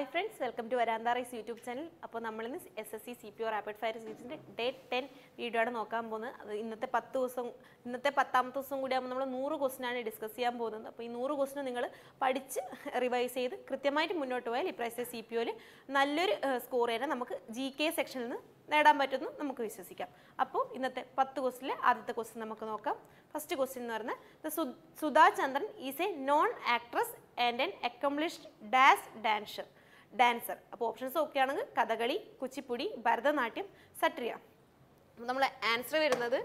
hi friends welcome to rise YouTube channel അപ്പോൾ നമ്മളിന്ന് S S C C P O rapid fire സീസിൻ്റെ day ten video ആണ് നോക്കാൻ പോകുന്നത് അത് ഇന്നത്തെ പത്ത് ദിവസം ഇന്നത്തെ പത്താമത്തെ ദിവസം കൂടി ആകുമ്പോൾ നമ്മൾ നൂറ് ക്വസ്റ്റിനാണ് ഡിസ്കസ് ചെയ്യാൻ പോകുന്നത് അപ്പോൾ ഈ നൂറ് ക്വസ്റ്റിന് നിങ്ങൾ പഠിച്ച് റിവൈസ് ചെയ്ത് കൃത്യമായിട്ട് മുന്നോട്ട് പോയാൽ ഇപ്രാവശ്യത്തെ സി പി ഒയിൽ നല്ലൊരു സ്കോർ തന്നെ നമുക്ക് ജി കെ സെക്ഷനിൽ നിന്ന് നേടാൻ പറ്റുമെന്ന് നമുക്ക് വിശ്വസിക്കാം അപ്പോൾ ഇന്നത്തെ പത്ത് ക്വസ്റ്റിലെ ആദ്യത്തെ ക്വസ്റ്റ്യൻ നമുക്ക് നോക്കാം ഫസ്റ്റ് ക്വസ്റ്റ്യൻ എന്ന് പറയുന്നത് the Sudha Chandran is a known actress and an accomplished ഡാസ് ഡാൻസർ ഡാൻസർ അപ്പോൾ ഓപ്ഷൻസ് ഒക്കെ ആണെങ്കിൽ കഥകളി കുച്ചിപ്പുടി ഭരതനാട്യം സട്രിയ നമ്മൾ ആൻസർ വരുന്നത്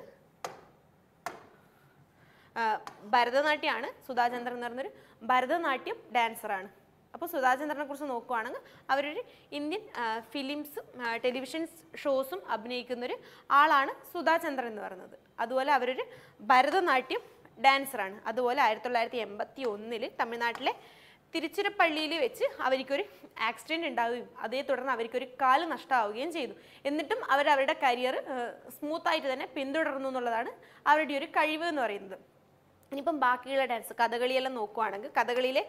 ഭരതനാട്യമാണ് സുധാചന്ദ്രൻ എന്ന് പറയുന്നൊരു ഭരതനാട്യം ഡാൻസറാണ് അപ്പോൾ സുധാചന്ദ്രനെ കുറിച്ച് നോക്കുവാണെങ്കിൽ അവരൊരു ഇന്ത്യൻ ഫിലിംസും ടെലിവിഷൻ ഷോസും അഭിനയിക്കുന്നൊരു ആളാണ് സുധാചന്ദ്രൻ എന്ന് പറയുന്നത് അതുപോലെ അവരൊരു ഭരതനാട്യം ഡാൻസറാണ് അതുപോലെ ആയിരത്തി തൊള്ളായിരത്തി എൺപത്തി ഒന്നിൽ തമിഴ്നാട്ടിലെ തിരുച്ചിറപ്പള്ളിയിൽ വെച്ച് അവർക്കൊരു ആക്സിഡൻറ്റ് ഉണ്ടാവുകയും അതേ തുടർന്ന് അവർക്കൊരു കാല് നഷ്ടമാവുകയും ചെയ്തു എന്നിട്ടും അവർ അവരുടെ കരിയർ സ്മൂത്തായിട്ട് തന്നെ പിന്തുടർന്നു എന്നുള്ളതാണ് അവരുടെ ഒരു കഴിവ് എന്ന് പറയുന്നത് ഇനിയിപ്പം ബാക്കിയുള്ള ഡാൻസ് കഥകളിയെല്ലാം നോക്കുവാണെങ്കിൽ കഥകളിയിലെ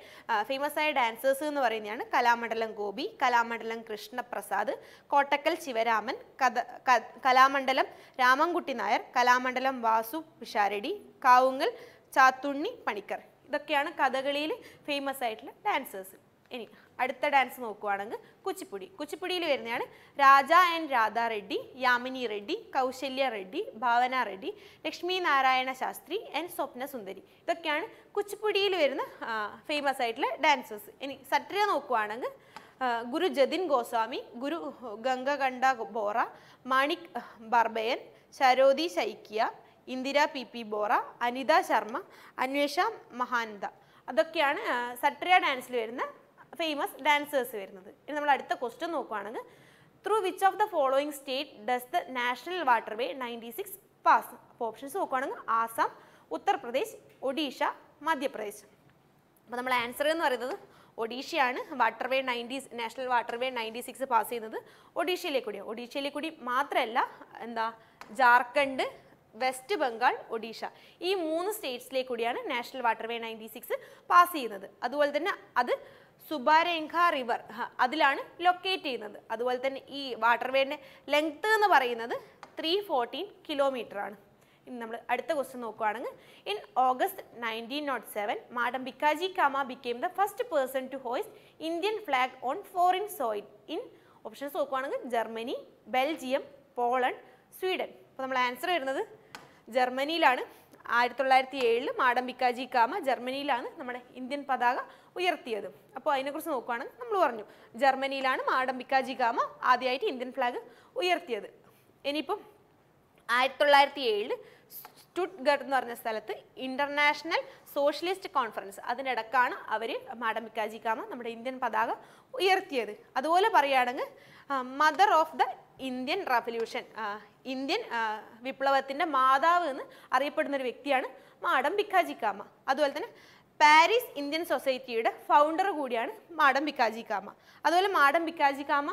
ഫേമസ് ആയ ഡാൻസേഴ്സ് എന്ന് പറയുന്നതാണ് കലാമണ്ഡലം ഗോപി കലാമണ്ഡലം കൃഷ്ണപ്രസാദ് കോട്ടക്കൽ ശിവരാമൻ കഥ കലാമണ്ഡലം രാമൻകുട്ടി നായർ കലാമണ്ഡലം വാസു പിഷാരടി കാവുങ്ങൽ ചാത്തുണ്ണി പണിക്കർ ഇതൊക്കെയാണ് കഥകളിയിൽ ഫേമസ് ആയിട്ടുള്ള ഡാൻസേഴ്സ് ഇനി അടുത്ത ഡാൻസ് നോക്കുവാണെങ്കിൽ കുച്ചിപ്പുടി കുച്ചിപ്പുടിയിൽ വരുന്നതാണ് രാജ ആൻഡ് രാധ റെഡ്ഡി യാമിനി റെഡ്ഡി കൗശല്യ റെഡ്ഡി ഭാവന റെഡ്ഡി ലക്ഷ്മി നാരായണ ശാസ്ത്രി ആൻഡ് സ്വപ്ന സുന്ദരി ഇതൊക്കെയാണ് കുച്ചിപ്പുടിയിൽ വരുന്ന ഫേമസ് ആയിട്ടുള്ള ഡാൻസേഴ്സ് ഇനി സട്രിയ നോക്കുവാണെങ്കിൽ ഗുരു ജതിൻ ഗോസ്വാമി ഗുരു ഗംഗകണ്ഠ ബോറ മാണിക് ബർബയൻ ശരോദി ശൈക്യ ഇന്ദിര പി പി ബോറ അനിത ശർമ്മ അന്വേഷ മഹാനന്ദ അതൊക്കെയാണ് സട്രിയ ഡാൻസിൽ വരുന്ന ഫേമസ് ഡാൻസേഴ്സ് വരുന്നത് ഇനി നമ്മൾ അടുത്ത ക്വസ്റ്റ്യൻ നോക്കുകയാണെങ്കിൽ through which of the following state does the national waterway ninety six pass അപ്പോൾ ഓപ്ഷൻസ് നോക്കുകയാണെങ്കിൽ ആസാം ഉത്തർപ്രദേശ് ഒഡീഷ മധ്യപ്രദേശ് അപ്പോൾ നമ്മൾ ആൻസർ എന്ന് പറയുന്നത് ഒഡീഷയാണ് waterway ninety national waterway ninety six pass ചെയ്യുന്നത് ഒഡീഷയിലേക്കൂടിയാണ് ഒഡീഷയിലേക്കൂടി മാത്രമല്ല എന്താ ജാർഖണ്ഡ് വെസ്റ്റ് ബംഗാൾ ഒഡീഷ ഈ മൂന്ന് സ്റ്റേറ്റ്സിലേക്ക് കൂടിയാണ് national waterway ninety six pass ചെയ്യുന്നത് അതുപോലെ തന്നെ അത് സുബാരേഖ റിവർ അതിലാണ് ലൊക്കേറ്റ് ചെയ്യുന്നത് അതുപോലെ തന്നെ ഈ വാട്ടർവേയുടെ ലെങ്ത് എന്ന് പറയുന്നത് ത്രീ ഫോർട്ടീൻ കിലോമീറ്റർ ആണ് ഇനി നമ്മൾ അടുത്ത ക്വസ്റ്റ്യൻ നോക്കുകയാണെങ്കിൽ in August nineteen nought seven madam Bhikaiji Cama became the first person to hoist Indian flag on foreign soil in options നോക്കുകയാണെങ്കിൽ ജർമ്മനി ബെൽജിയം പോളണ്ട് സ്വീഡൻ അപ്പോൾ നമ്മൾ ആൻസർ വരുന്നത് ജർമ്മനിയിലാണ് ആയിരത്തി തൊള്ളായിരത്തി ഏഴിൽ മാഡം ബിക്കാജി കാമ ജർമ്മനിയിലാണ് നമ്മുടെ ഇന്ത്യൻ പതാക ഉയർത്തിയത് അപ്പോൾ അതിനെക്കുറിച്ച് നോക്കുകയാണെങ്കിൽ നമ്മൾ പറഞ്ഞു ജർമ്മനിയിലാണ് മാഡം ബിക്കാജി കാമ ആദ്യമായിട്ട് ഇന്ത്യൻ ഫ്ലാഗ് ഉയർത്തിയത് ഇനിയിപ്പം ആയിരത്തി തൊള്ളായിരത്തി ഏഴിൽ സ്റ്റുട്ട്ഗർട്ട് എന്ന് പറഞ്ഞ സ്ഥലത്ത് ഇന്റർനാഷണൽ സോഷ്യലിസ്റ്റ് കോൺഫറൻസ് അതിനിടക്കാണ് അവർ മാഡം ബിക്കാജി കാമ നമ്മുടെ ഇന്ത്യൻ പതാക ഉയർത്തിയത് അതുപോലെ പറയുകയാണെങ്കിൽ mother of the Indian revolution Indian വിപ്ലവത്തിൻ്റെ മാതാവ് എന്ന് അറിയപ്പെടുന്ന ഒരു വ്യക്തിയാണ് മാഡം ബിക്കാജി കാമ അതുപോലെ തന്നെ പാരീസ് ഇന്ത്യൻ സൊസൈറ്റിയുടെ ഫൗണ്ടർ കൂടിയാണ് മാഡം ബിക്കാജി കാമ അതുപോലെ മാഡം ബിക്കാജി കാമ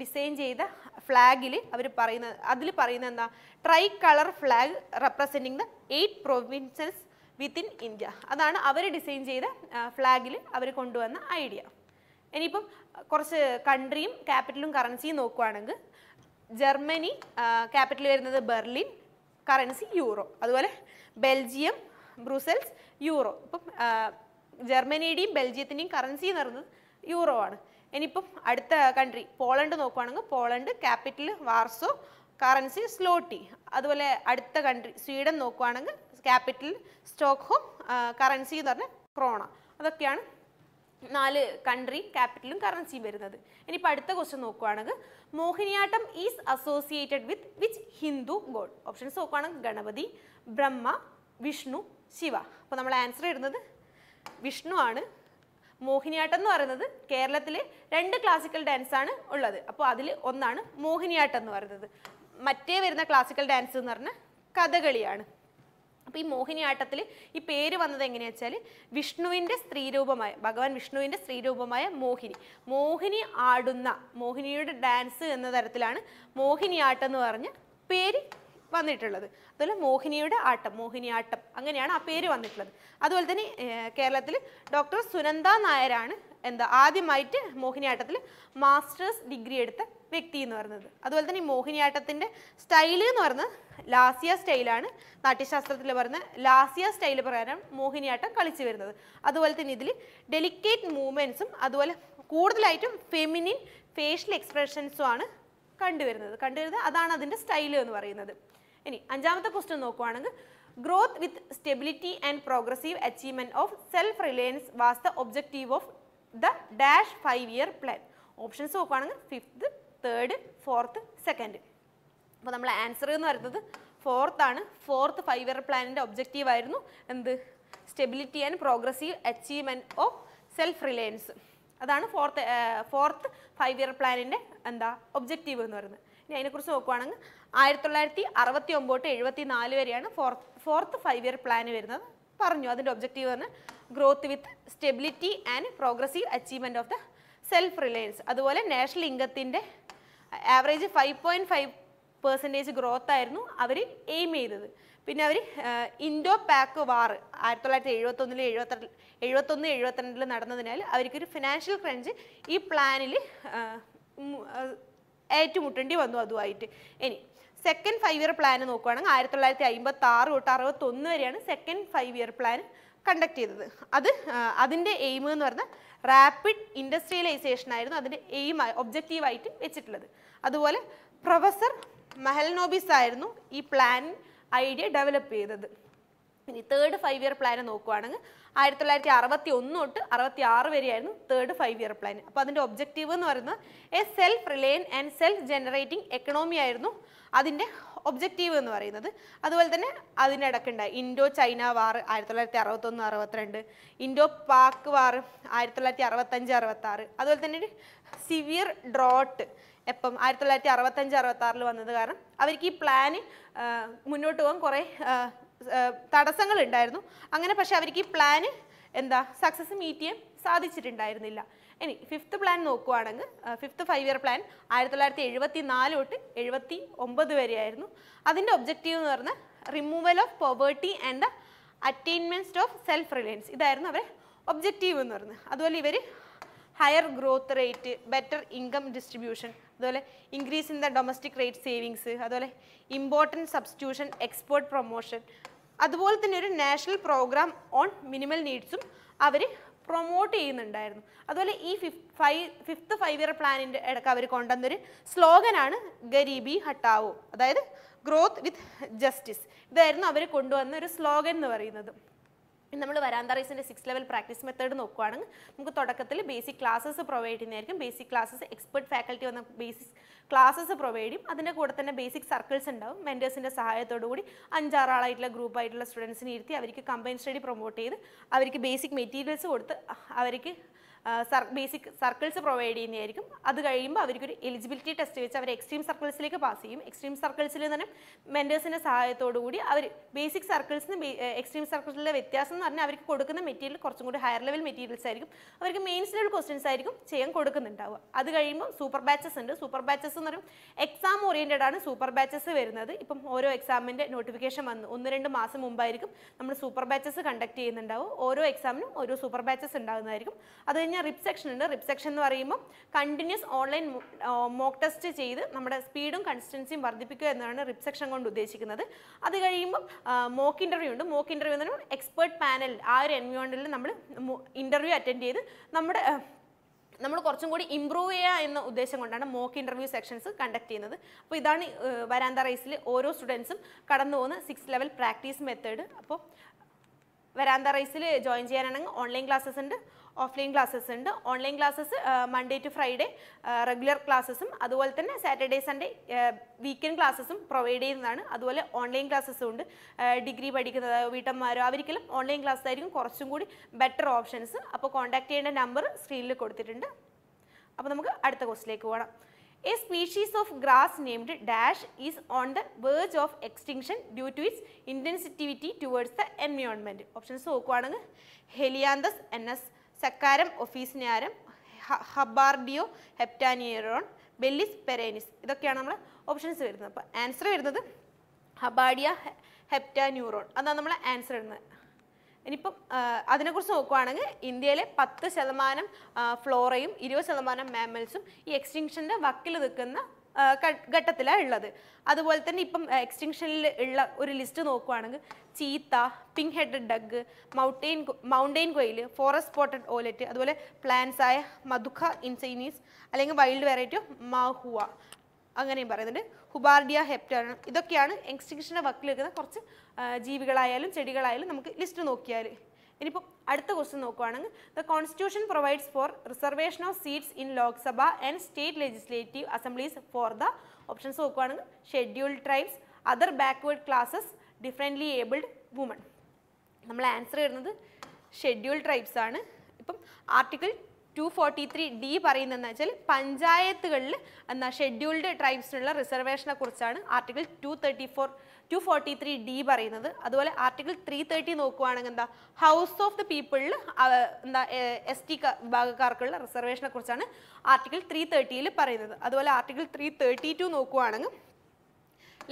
ഡിസൈൻ ചെയ്ത ഫ്ലാഗിൽ അവർ പറയുന്നത് അതിൽ പറയുന്നത് എന്താ tricolour flag representing the eight provinces within India അതാണ് അവർ ഡിസൈൻ ചെയ്ത ഫ്ലാഗിൽ അവർ കൊണ്ടുവന്ന ഐഡിയ ഇനിയിപ്പം കുറച്ച് കൺട്രിയും ക്യാപിറ്റലും കറൻസിയും നോക്കുവാണെങ്കിൽ ജർമ്മനി ക്യാപിറ്റൽ വരുന്നത് ബെർലിൻ കറൻസി യൂറോ അതുപോലെ ബെൽജിയം ബ്രൂസൽസ് യൂറോ ഇപ്പം ജർമ്മനിയുടെയും ബെൽജിയത്തിൻ്റെയും കറൻസി എന്ന് പറയുന്നത് യൂറോ ആണ് ഇനിയിപ്പം അടുത്ത കൺട്രി പോളണ്ട് നോക്കുവാണെങ്കിൽ Poland capital Warsaw currency zloty അതുപോലെ അടുത്ത കൺട്രി സ്വീഡൻ നോക്കുവാണെങ്കിൽ ക്യാപിറ്റൽ സ്റ്റോക്ക്ഹോം കറൻസി എന്ന് പറഞ്ഞാൽ ക്രോണ അതൊക്കെയാണ് നാല് കൺട്രി ക്യാപിറ്റലും കറൻസിയും വരുന്നത് ഇനി അടുത്ത ക്വസ്റ്റ്യൻ നോക്കുവാണെങ്കിൽ Mohiniyattam is associated with which Hindu god options നോക്കുവാണെങ്കിൽ ഗണപതി ബ്രഹ്മ വിഷ്ണു ശിവ അപ്പോൾ നമ്മൾ ആൻസർ ഇടുന്നത് വിഷ്ണു ആണ് മോഹിനിയാട്ടം എന്ന് പറയുന്നത് കേരളത്തിൽ രണ്ട് ക്ലാസിക്കൽ ഡാൻസ് ആണ് ഉള്ളത് അപ്പോൾ അതിൽ ഒന്നാണ് മോഹിനിയാട്ടം എന്ന് പറയുന്നത് മറ്റേ വരുന്ന ക്ലാസിക്കൽ ഡാൻസ് എന്ന് പറഞ്ഞാൽ കഥകളിയാണ് അപ്പോൾ ഈ മോഹിനിയാട്ടത്തിൽ ഈ പേര് വന്നത് എങ്ങനെയാ വെച്ചാൽ വിഷ്ണുവിൻ്റെ സ്ത്രീരൂപമായ ഭഗവാൻ വിഷ്ണുവിൻ്റെ സ്ത്രീരൂപമായ മോഹിനി മോഹിനി ആടുന്ന മോഹിനിയുടെ ഡാൻസ് എന്ന തരത്തിലാണ് മോഹിനിയാട്ടം എന്ന് പറഞ്ഞ പേര് വന്നിട്ടുള്ളത് അതുപോലെ മോഹിനിയുടെ ആട്ടം മോഹിനിയാട്ടം അങ്ങനെയാണ് ആ പേര് വന്നിട്ടുള്ളത് അതുപോലെ തന്നെ കേരളത്തിൽ ഡോക്ടർ സുനന്ദ നായരാണ് എന്താ ആദ്യമായിട്ട് മോഹിനിയാട്ടത്തിൽ മാസ്റ്റേഴ്സ് ഡിഗ്രി എടുത്ത വ്യക്തി എന്ന് പറയുന്നത് അതുപോലെ തന്നെ ഈ മോഹിനിയാട്ടത്തിൻ്റെ സ്റ്റൈൽ എന്ന് പറയുന്നത് ലാസിയ സ്റ്റൈലാണ് നാട്യശാസ്ത്രത്തിൽ പറയുന്ന ലാസിയ സ്റ്റൈൽ പ്രകാരം മോഹിനിയാട്ടം കളിച്ചു വരുന്നത് അതുപോലെ തന്നെ ഇതിൽ ഡെലിക്കേറ്റ് മൂവ്മെൻറ്റ്സും അതുപോലെ കൂടുതലായിട്ടും ഫെമിനിൻ ഫേഷ്യൽ എക്സ്പ്രഷൻസും ആണ് കണ്ടുവരുന്നത് കണ്ടുവരുന്നത് അതാണ് അതിൻ്റെ സ്റ്റൈല് എന്ന് പറയുന്നത് ഇനി അഞ്ചാമത്തെ ക്വസ്റ്റ്യൻ നോക്കുവാണെങ്കിൽ growth with stability and progressive achievement of self reliance was the objective of the dash five year plan options നോക്കുകയാണെങ്കിൽ ഫിഫ്ത്ത് തേർഡ് ഫോർത്ത് സെക്കൻഡ് അപ്പോൾ നമ്മൾ ആൻസർ എന്ന് പറയുന്നത് ഫോർത്ത് ആണ് ഫോർത്ത് ഫൈവ് ഇയർ പ്ലാനിൻ്റെ ഒബ്ജക്റ്റീവ് ആയിരുന്നു എന്ത് stability and progressive achievement of self reliance അതാണ് ഫോർത്ത് ഫോർത്ത് ഫൈവ് ഇയർ പ്ലാനിൻ്റെ എന്താ ഒബ്ജക്റ്റീവ് എന്ന് പറയുന്നത് ഇനി അതിനെക്കുറിച്ച് നോക്കുവാണെങ്കിൽ ആയിരത്തി തൊള്ളായിരത്തി അറുപത്തി ഒമ്പോട്ട് എഴുപത്തി നാല് വരെയാണ് fourth fourth five year plan വരുന്നത് പറഞ്ഞു അതിൻ്റെ ഒബ്ജക്റ്റീവ് എന്ന് growth with stability and progressive achievement of the self reliance അതുപോലെ നാഷണൽ ഇൻകത്തിൻ്റെ average five point five percentage growth ആയിരുന്നു അവർ എയിം ചെയ്തത് പിന്നെ അവർ ഇൻഡോ പാക്ക് വാർ ആയിരത്തി തൊള്ളായിരത്തി എഴുപത്തൊന്നിൽ എഴുപത്തി എഴുപത്തൊന്ന് എഴുപത്തിരണ്ടിൽ നടന്നതിനാൽ അവർക്കൊരു ഫിനാൻഷ്യൽ ക്രഞ്ച് ഈ പ്ലാനിൽ ഏറ്റുമുട്ടേണ്ടി വന്നു അതുമായിട്ട് ഇനി സെക്കൻഡ് ഫൈവ് ഇയർ പ്ലാൻ നോക്കുകയാണെങ്കിൽ ആയിരത്തി തൊള്ളായിരത്തി അമ്പത്തി ആറ് തൊട്ട് അറുപത്തൊന്ന് വരെയാണ് second five year plan conduct ചെയ്തത് അത് അതിൻ്റെ എയിം എന്ന് പറഞ്ഞാൽ റാപ്പിഡ് ഇൻഡസ്ട്രിയലൈസേഷൻ ആയിരുന്നു അതിൻ്റെ എയിം ഒബ്ജക്റ്റീവായിട്ട് വെച്ചിട്ടുള്ളത് അതുപോലെ പ്രൊഫസർ മെഹൽനോബിസ് ആയിരുന്നു ഈ പ്ലാൻ ഐഡിയ ഡെവലപ്പ് ചെയ്തത് ഇനി തേർഡ് ഫൈവ് ഇയർ പ്ലാൻ നോക്കുവാണെങ്കിൽ ആയിരത്തി തൊള്ളായിരത്തി അറുപത്തി ഒന്ന് തൊട്ട് അറുപത്തി ആറ് വരെയായിരുന്നു തേർഡ് ഫൈവ് ഇയർ പ്ലാൻ അപ്പോൾ അതിൻ്റെ ഒബ്ജക്റ്റീവ് എന്ന് പറയുന്നത് a self reliant and self generating economy ആയിരുന്നു അതിൻ്റെ ഒബ്ജക്റ്റീവ് എന്ന് പറയുന്നത് അതുപോലെ തന്നെ അതിനിടക്കുണ്ടായി ഇൻഡോ ചൈന വാർ ആയിരത്തി തൊള്ളായിരത്തി അറുപത്തൊന്ന് അറുപത്തിരണ്ട് ഇൻഡോ പാക്ക് വാർ ആയിരത്തി തൊള്ളായിരത്തി അറുപത്തഞ്ച് അറുപത്താറ് അതുപോലെ തന്നെ ഒരു സിവിയർ ഡ്രോട്ട് എപ്പം ആയിരത്തി തൊള്ളായിരത്തി അറുപത്തഞ്ച് അറുപത്താറിൽ വന്നത് കാരണം അവർക്ക് ഈ പ്ലാന് മുന്നോട്ട് പോകാൻ കുറേ തടസ്സങ്ങൾ ഉണ്ടായിരുന്നു അങ്ങനെ പക്ഷെ അവർക്ക് ഈ പ്ലാന് എന്താ സക്സസ് മീറ്റ് ചെയ്യാൻ സാധിച്ചിട്ടുണ്ടായിരുന്നില്ല ഇനി ഫിഫ്ത്ത് പ്ലാൻ നോക്കുവാണെങ്കിൽ ഫിഫ്ത്ത് ഫൈവ് ഇയർ പ്ലാൻ ആയിരത്തി തൊള്ളായിരത്തി എഴുപത്തി നാല് തൊട്ട് എഴുപത്തി ഒമ്പത് വരെയായിരുന്നു അതിൻ്റെ ഒബ്ജക്റ്റീവ് എന്ന് പറഞ്ഞാൽ removal of poverty and the attainments of self reliance ഇതായിരുന്നു അവരെ ഒബ്ജക്റ്റീവ് എന്ന് പറഞ്ഞത് അതുപോലെ ഇവർ higher growth rate better income distribution അതുപോലെ increase in the domestic rate savings അതുപോലെ ഇമ്പോർട്ടൻറ്റ് സബ്സ്റ്റിറ്റ്യൂഷൻ എക്സ്പോർട്ട് പ്രൊമോഷൻ അതുപോലെ തന്നെ ഒരു നാഷണൽ പ്രോഗ്രാം ഓൺ മിനിമൽ നീഡ്സും അവർ പ്രൊമോട്ട് ചെയ്യുന്നുണ്ടായിരുന്നു അതുപോലെ ഈ ഫിഫ് ഫൈവ് ഫിഫ്ത്ത് ഫൈവ് ഇയർ പ്ലാനിൻ്റെ ഇടയ്ക്ക് അവർ കൊണ്ടുവന്നൊരു സ്ലോഗനാണ് ഗരീബി ഹട്ടാവോ അതായത് ഗ്രോത്ത് വിത്ത് ജസ്റ്റിസ് ഇതായിരുന്നു അവർ കൊണ്ടുവന്ന ഒരു സ്ലോഗൻ എന്ന് പറയുന്നത് ഇനി നമ്മൾ വരാന്താറീസിൻ്റെ സിക്സ് ലെവൽ പ്രാക്ടീസ് മെത്തേഡ് നോക്കുവാണെങ്കിൽ നമുക്ക് തുടക്കത്തിൽ ബേസിക് ക്ലാസ്സസ് പ്രൊവൈഡ് ചെയ്യുന്നതായിരിക്കും ബേസിക് ക്ലാസ്സസ് എക്സ്പെർട്ട് ഫാക്കൽറ്റി വന്ന ബേസിക് ക്ലാസ്സസ് പ്രൊവൈഡ് ചെയ്യും അതിൻ്റെ കൂടെ തന്നെ ബേസിക് സർക്കിൾസ് ഉണ്ടാവും മെൻറ്റേഴ്സിൻ്റെ കൂടി അഞ്ചാറാളായിട്ടുള്ള ഗ്രൂപ്പായിട്ടുള്ള സ്റ്റുഡൻസിനെ ഇരുത്തി അവർക്ക് കമ്പൈൻ സ്റ്റഡി പ്രൊമോട്ട് ചെയ്ത് അവർക്ക് ബേസിക് മെറ്റീരിയൽസ് കൊടുത്ത് അവർക്ക് ബേസിക് സർക്കിൾസ് പ്രൊവൈഡ് ചെയ്യുന്നതായിരിക്കും അത് കഴിയുമ്പോൾ അവർക്കൊരു എലിജിബിലിറ്റി ടെസ്റ്റ് വെച്ച് അവർ എക്സ്ട്രീം സർക്കിൾസിലേക്ക് പാസ് ചെയ്യും എക്സ്ട്രീം സർക്കിൾസിൽ തന്നെ മെൻറ്റേഴ്സിൻ്റെ സഹായത്തോടു കൂടി അവർ ബേസിക് സർക്കിൾസിന് എക്സ്ട്രീം സർക്കിൾസിലെ വ്യത്യാസം എന്ന് പറഞ്ഞാൽ അവർക്ക് കൊടുക്കുന്ന മെറ്റീരിയൽ കുറച്ചും കൂടി ഹയർ ലെവൽ മെറ്റീരിയൽസ് ആയിരിക്കും അവർക്ക് മെയിൻസ് ലെവൽ ക്വസ്റ്റ്യൻസ് ആയിരിക്കും ചെയ്യാൻ കൊടുക്കുന്നുണ്ടാവുക അത് കഴിയുമ്പോൾ സൂപ്പർ ബാച്ചസ് ഉണ്ട് സൂപ്പർ ബാച്ചസ് എന്ന് പറയും എക്സാം ഓറിയൻറ്റഡ് ആണ് സൂപ്പർ ബാച്ചസ് വരുന്നത് ഇപ്പം ഓരോ എക്സാമിൻ്റെ നോട്ടിഫിക്കേഷൻ വന്ന് ഒന്ന് രണ്ട് മാസം മുമ്പായിരിക്കും നമ്മൾ സൂപ്പർ ബാച്ചസ് കണ്ടക്ട് ചെയ്യുന്നുണ്ടാവും ഓരോ എക്സാമിനും ഓരോ സൂപ്പർ ബാച്ചസ് ഉണ്ടാകുന്നതായിരിക്കും അത് കഴിഞ്ഞാൽ റിപ്പ് സെക്ഷൻ ഉണ്ട് റിപ്പ് സെക്ഷൻ എന്ന് പറയുമ്പോൾ കണ്ടിന്യൂസ് ഓൺലൈൻ മോക്ക് ടെസ്റ്റ് ചെയ്ത് നമ്മുടെ സ്പീഡും കൺസിസ്റ്റൻസിയും വർദ്ധിപ്പിക്കുക എന്നാണ് റിപ്പ് സെക്ഷൻ കൊണ്ട് ഉദ്ദേശിക്കുന്നത് അത് കഴിയുമ്പോൾ മോക്ക് ഇൻ്റർവ്യൂ ഉണ്ട് മോക്ക് ഇൻ്റർവ്യൂ എന്ന് പറയുമ്പോൾ എക്സ്പേർട്ട് പാനൽ ആ ഒരു എൻവയോൺമെൻറ്റിൽ നമ്മൾ ഇൻ്റർവ്യൂ അറ്റൻഡ് ചെയ്ത് നമ്മുടെ നമ്മൾ കുറച്ചും കൂടി ഇമ്പ്രൂവ് ചെയ്യുക എന്ന ഉദ്ദേശം കൊണ്ടാണ് മോക്ക് ഇൻ്റർവ്യൂ സെക്ഷൻസ് കണ്ടക്ട് ചെയ്യുന്നത് അപ്പോൾ ഇതാണ് വരാന്ത റേസിൽ ഓരോ സ്റ്റുഡൻസും കടന്നു പോകുന്ന സിക്സ് ലെവൽ പ്രാക്ടീസ് മെത്തേഡ് അപ്പോൾ വരാന്ത റൈസിൽ ജോയിൻ ചെയ്യാനാണെങ്കിൽ ഓൺലൈൻ ക്ലാസ്സസ് ഉണ്ട് ഓഫ്ലൈൻ ക്ലാസ്സസ് ഉണ്ട് online classes Monday to Friday regular ക്ലാസ്സസും അതുപോലെ തന്നെ സാറ്റർഡേ സൺഡേ വീക്കെൻഡ് ക്ലാസ്സസും പ്രൊവൈഡ് ചെയ്യുന്നതാണ് അതുപോലെ ഓൺലൈൻ ക്ലാസ്സസും ഉണ്ട് ഡിഗ്രി പഠിക്കുന്നത് വീട്ടമ്മമാരോ അവർക്കെല്ലാം ഓൺലൈൻ ക്ലാസ് ആയിരിക്കും കുറച്ചും കൂടി ബെറ്റർ ഓപ്ഷൻസ് അപ്പോൾ കോൺടാക്ട് ചെയ്യേണ്ട നമ്പർ സ്ക്രീനിൽ കൊടുത്തിട്ടുണ്ട് അപ്പോൾ നമുക്ക് അടുത്ത ക്വസ്റ്റിലേക്ക് പോകണം a species of grass named dash is on the verge of extinction due to its insensitivity towards the environment options നോക്കുവാണെങ്കിൽ ഹെലിയാന്തസ് എൻ എസ് സക്കാരം ഒഫീസിനാരം ഹബാർഡിയോ ഹെപ്റ്റാനിയറോൺ ബെല്ലിസ് പെരേനിസ് ഇതൊക്കെയാണ് നമ്മൾ ഓപ്ഷൻസ് വരുന്നത് അപ്പോൾ ആൻസർ വരുന്നത് ഹബാഡിയ ഹെപ്റ്റാന്യൂറോൺ അതാണ് നമ്മൾ ആൻസർ ഇടുന്നത് ഇനിയിപ്പം അതിനെക്കുറിച്ച് നോക്കുവാണെങ്കിൽ ഇന്ത്യയിലെ പത്ത് ശതമാനം ഫ്ലോറയും ഇരുപത് ശതമാനം മാമൽസും ഈ എക്സ്റ്റിങ്ഷൻ്റെ വക്കിൽ നിൽക്കുന്ന ഘട്ടത്തിലാണ് ഉള്ളത് അതുപോലെ തന്നെ ഇപ്പം എക്സ്റ്റിങ്ഷനിൽ ഉള്ള ഒരു ലിസ്റ്റ് നോക്കുവാണെങ്കിൽ cheetah pink head duck mountain mountain quail forest spotted owlet അതുപോലെ പ്ലാന്റ്സ് ആയ മധുഖ ഇൻസൈനീസ് അല്ലെങ്കിൽ വൈൽഡ് വെറൈറ്റി മാഹുവ അങ്ങനെയും പറയുന്നുണ്ട് ഹുബാർഡിയ ഹെപ്റ്റാണ് ഇതൊക്കെയാണ് എക്സ്റ്റിങ്ഷൻ്റെ വക്കിൽ നിൽക്കുന്ന കുറച്ച് ജീവികളായാലും ചെടികളായാലും നമുക്ക് ലിസ്റ്റ് നോക്കിയാൽ ഇനിയിപ്പോൾ അടുത്ത ക്വസ്റ്റ്യൻ നോക്കുവാണെങ്കിൽ the constitution provides for reservation of seats in Lok Sabha and state legislative assemblies for the options നോക്കുവാണെങ്കിൽ scheduled tribes other backward classes differently abled woman നമ്മൾ ആൻസർ വരുന്നത് ഷെഡ്യൂൾഡ് ട്രൈബ്സ് ആണ് ഇപ്പം article two forty three D പറയുന്നതെന്ന് വെച്ചാൽ പഞ്ചായത്തുകളിൽ എന്നാൽ scheduled ട്രൈബ്സിനുള്ള റിസർവേഷനെ കുറിച്ചാണ് article two thirty four two forty three D പറയുന്നത് അതുപോലെ ആർട്ടിക്കിൾ ത്രീ തേർട്ടി നോക്കുവാണെങ്കിൽ എന്താ ഹൗസ് ഓഫ് ദി പീപ്പിളിൽ എന്താ എസ് ടി വിഭാഗക്കാർക്കുള്ള റിസർവേഷനെ കുറിച്ചാണ് ആർട്ടിക്കിൾ ത്രീ തേർട്ടിയിൽ പറയുന്നത് അതുപോലെ ആർട്ടിക്കിൾ ത്രീ തേർട്ടി ടു നോക്കുവാണെങ്കിൽ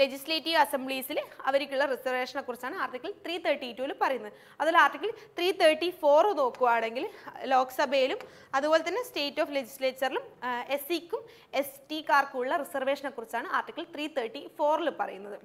ലെജിസ്ലേറ്റീവ് അസംബ്ലീസിൽ അവർക്കുള്ള റിസർവേഷനെ കുറിച്ചാണ് ആർട്ടിക്കിൾ ത്രീ തേർട്ടി ടുവിൽ പറയുന്നത് അതിൽ ആർട്ടിക്കിൾ ത്രീ തേർട്ടി ഫോർ നോക്കുകയാണെങ്കിൽ ലോക്സഭയിലും അതുപോലെ തന്നെ സ്റ്റേറ്റ് ഓഫ് ലെജിസ്ലേച്ചറിലും എസ് സിക്കും എസ് ടിക്കാർക്കുള്ള റിസർവേഷനെ കുറിച്ചാണ് ആർട്ടിക്കിൾ ത്രീ തേർട്ടി ഫോറിൽ പറയുന്നത്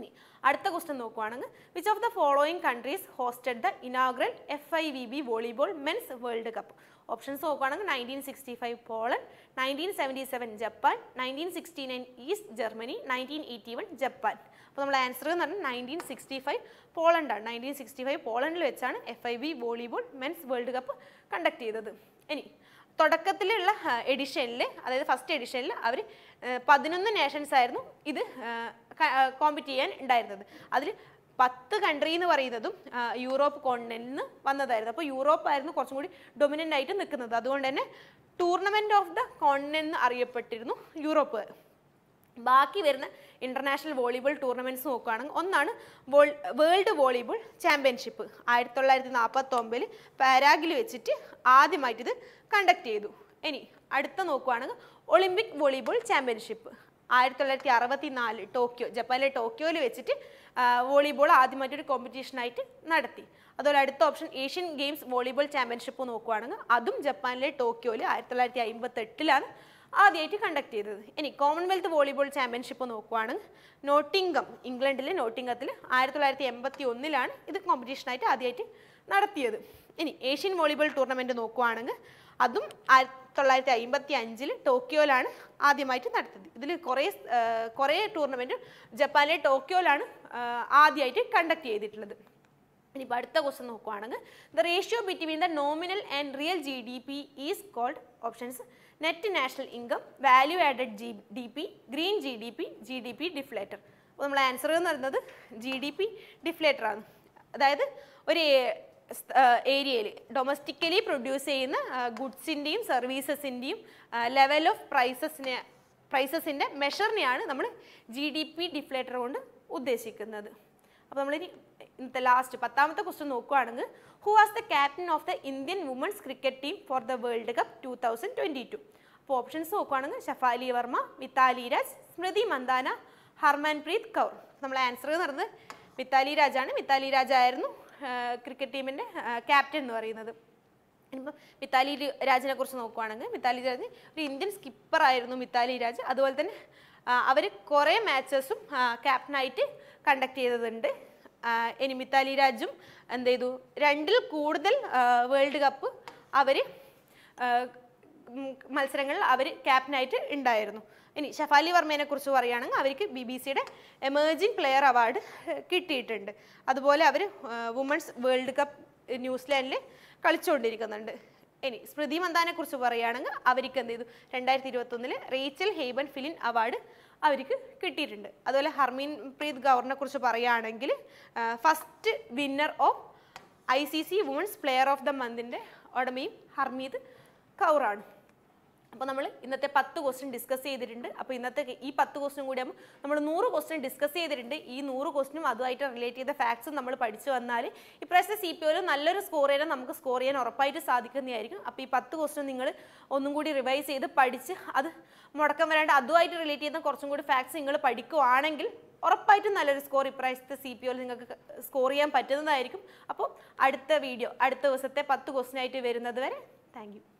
ഇനി അടുത്ത ക്വസ്റ്റൻ നോക്കുവാണെങ്കിൽ which of the following countries hosted the inaugural F I V B volleyball men's world cup options നോക്കുകയാണെങ്കിൽ nineteen sixty five Poland nineteen seventy seven Japan nineteen sixty nine East Germany nineteen eighty one Japan അപ്പോൾ നമ്മൾ answer എന്ന് പറഞ്ഞാൽ nineteen sixty five പോളണ്ടാണ് nineteen sixty five പോളണ്ടിൽ വെച്ചാണ് F I B volleyball men's world cup conduct ചെയ്തത് ഇനി തുടക്കത്തിലുള്ള എഡിഷനിൽ അതായത് ഫസ്റ്റ് എഡിഷനിൽ അവർ പതിനൊന്ന് നേഷൻസ് ആയിരുന്നു ഇത് കോമ്പറ്റ് ചെയ്യാൻ ഉണ്ടായിരുന്നത് അതിൽ പത്ത് കൺട്രി എന്ന് പറയുന്നതും യൂറോപ്പ് കോണ്ടിനെന്റിൽ നിന്ന് വന്നതായിരുന്നു അപ്പോൾ യൂറോപ്പ് ആയിരുന്നു കുറച്ചും കൂടി ഡൊമിനൻ്റ് ആയിട്ട് നിൽക്കുന്നത് അതുകൊണ്ട് തന്നെ ടൂർണമെൻറ്റ് ഓഫ് ദ കോണ്ടിനെന്റ് എന്ന് അറിയപ്പെട്ടിരുന്നു യൂറോപ്പ് ബാക്കി വരുന്ന ഇൻ്റർനാഷണൽ വോളിബോൾ ടൂർണമെൻറ്റ്സ് നോക്കുകയാണെങ്കിൽ ഒന്നാണ് വോൾ വേൾഡ് വോളിബോൾ ചാമ്പ്യൻഷിപ്പ് ആയിരത്തി തൊള്ളായിരത്തി നാൽപ്പത്തൊമ്പതിൽ പാരാഗിൽ വെച്ചിട്ട് ആദ്യമായിട്ടിത് ഇത് കണ്ടക്ട് ചെയ്തു ഇനി അടുത്ത നോക്കുകയാണെങ്കിൽ ഒളിമ്പിക് വോളിബോൾ ചാമ്പ്യൻഷിപ്പ് ആയിരത്തി തൊള്ളായിരത്തി അറുപത്തി നാല് ടോക്കിയോ ജപ്പാനിലെ ടോക്കിയോയിൽ വെച്ചിട്ട് വോളിബോൾ ഒരു കോമ്പറ്റീഷനായിട്ട് നടത്തി അതുപോലെ അടുത്ത option Asian games volleyball championship നോക്കുകയാണെങ്കിൽ അതും ജപ്പാനിലെ ടോക്കിയോയിൽ ആയിരത്തി തൊള്ളായിരത്തി അമ്പത്തെട്ടിലാണ് ആദ്യമായിട്ട് കണ്ടക്ട് ചെയ്തത് ഇനി കോമൺവെൽത്ത് വോളിബോൾ ചാമ്പ്യൻഷിപ്പ് നോക്കുവാണ് നോട്ടിംഗം ഇംഗ്ലണ്ടിലെ നോട്ടിംഗത്തിൽ ആയിരത്തി തൊള്ളായിരത്തി എൺപത്തി ഒന്നിലാണ് ഇത് കോമ്പറ്റീഷനായിട്ട് ആദ്യമായിട്ട് നടത്തിയത് ഇനി ഏഷ്യൻ വോളിബോൾ ടൂർണമെൻറ്റ് നോക്കുവാണെങ്കിൽ അതും ആയിരത്തി തൊള്ളായിരത്തി അമ്പത്തി അഞ്ചിൽ ടോക്കിയോയിലാണ് ആദ്യമായിട്ട് നടത്തിയത് ഇതിൽ കുറേ കുറേ ടൂർണമെൻറ്റ് ജപ്പാനിലെ ടോക്കിയോയിലാണ് ആദ്യമായിട്ട് കണ്ടക്ട് ചെയ്തിട്ടുള്ളത് ഇനിയിപ്പോൾ അടുത്ത ക്വസ്റ്റൻ നോക്കുവാണെങ്കിൽ the ratio between the nominal and real G D P is called options net national income value added G D P green G D P G D P deflator അപ്പോൾ നമ്മൾ answer എന്ന് പറയുന്നത് G D P deflator ആണ് അതായത് ഒരു ഏരിയയിൽ domestically produce ചെയ്യുന്ന ഗുഡ്സിൻ്റെയും സർവീസസിൻ്റെയും level of പ്രൈസസിനെ പ്രൈസസിൻ്റെ മെഷറിനെയാണ് നമ്മൾ ജി ഡി പി ഡിഫ്ലേറ്റർ കൊണ്ട് ഉദ്ദേശിക്കുന്നത് അപ്പോൾ നമ്മളിനി ഇന്നത്തെ ലാസ്റ്റ് പത്താമത്തെ ക്വസ്റ്റ്യൻ നോക്കുകയാണെങ്കിൽ who was the captain of the Indian women's cricket team for the world cup two thousand twenty two അപ്പോൾ ഓപ്ഷൻസ് നോക്കുകയാണെങ്കിൽ ഷഫാലി വർമ്മ മിത്താലി രാജ് സ്മൃതി മന്ദാന ഹർമൻപ്രീത് കൗർ നമ്മൾ ആൻസർ എന്ന് പറയുന്നത് മിത്താലി രാജാണ് മിത്താലി രാജായിരുന്നു ക്രിക്കറ്റ് ടീമിൻ്റെ ക്യാപ്റ്റൻ എന്ന് പറയുന്നത് ഇനിയിപ്പോൾ മിത്താലി രാജിനെ കുറിച്ച് നോക്കുവാണെങ്കിൽ മിത്താലി രാജ് ഒരു ഇന്ത്യൻ സ്കിപ്പറായിരുന്നു മിത്താലി രാജ് അതുപോലെ തന്നെ അവർ കുറേ മാച്ചസും ക്യാപ്റ്റനായിട്ട് കണ്ടക്ട് ചെയ്തതുണ്ട് ഇനി മിത്താലി രാജും എന്ത് ചെയ്തു രണ്ടിൽ കൂടുതൽ വേൾഡ് കപ്പ് അവർ മത്സരങ്ങളിൽ അവർ ക്യാപ്റ്റനായിട്ട് ഉണ്ടായിരുന്നു ഇനി ഷഫാലി വർമ്മേനെ കുറിച്ച് പറയുകയാണെങ്കിൽ അവർക്ക് ബി ബി സിയുടെ എമേർജിംഗ് പ്ലെയർ അവാർഡ് കിട്ടിയിട്ടുണ്ട് അതുപോലെ അവർ വുമൺസ് വേൾഡ് കപ്പ് ന്യൂസിലാൻഡിൽ കളിച്ചുകൊണ്ടിരിക്കുന്നുണ്ട് ഇനി സ്മൃതി മന്ദാനെ കുറിച്ച് പറയുകയാണെങ്കിൽ അവർക്ക് എന്ത് ചെയ്തു രണ്ടായിരത്തി ഇരുപത്തൊന്നില് റേച്ചൽ ഹെയ്ബൻ ഫിലിൻ അവാർഡ് അവർക്ക് കിട്ടിയിട്ടുണ്ട് അതുപോലെ ഹർമീൻ പ്രീത് ഗൗറിനെ കുറിച്ച് പറയുകയാണെങ്കിൽ first winner of I C C women's player of the മന്തിൻ്റെ ഉടമയും ഹർമീത് കൗറാണ് അപ്പോൾ നമ്മൾ ഇന്നത്തെ പത്ത് ക്വസ്റ്റ്യൻ ഡിസ്കസ് ചെയ്തിട്ടുണ്ട് അപ്പോൾ ഇന്നത്തെ ഈ പത്ത് ക്വസ്റ്റ്യൻ കൂടി ആകുമ്പോൾ നമ്മൾ നൂറ് ക്വസ്റ്റ്യൻ ഡിസ്കസ് ചെയ്തിട്ടുണ്ട് ഈ നൂറ് ക്വസ്റ്റ്യനും അതുമായിട്ട് റിലേറ്റ് ചെയ്ത ഫാക്ട്സും നമ്മൾ പഠിച്ചു വന്നാൽ ഇപ്രാവശ്യത്തെ സി പി ഒയിൽ നല്ലൊരു സ്കോർ ചെയ്യാൻ നമുക്ക് സ്കോർ ചെയ്യാൻ ഉറപ്പായിട്ട് സാധിക്കുന്നതായിരിക്കും അപ്പോൾ ഈ പത്ത് ക്വസ്റ്റ്യൻ നിങ്ങൾ ഒന്നും കൂടി റിവൈസ് ചെയ്ത് പഠിച്ച് അത് മുടക്കം വരാണ്ട് അതുമായിട്ട് റിലേറ്റ് ചെയ്യുന്ന കുറച്ചും കൂടി ഫാക്ട്സ് നിങ്ങൾ പഠിക്കുവാണെങ്കിൽ ഉറപ്പായിട്ടും നല്ലൊരു സ്കോർ ഇപ്രാവശ്യത്തെ സി പി ഒയിൽ നിങ്ങൾക്ക് സ്കോർ ചെയ്യാൻ പറ്റുന്നതായിരിക്കും അപ്പോൾ അടുത്ത വീഡിയോ അടുത്ത ദിവസത്തെ പത്ത് ക്വസ്റ്റ്യൻ ആയിട്ട് വരുന്നത് വരെ താങ്ക്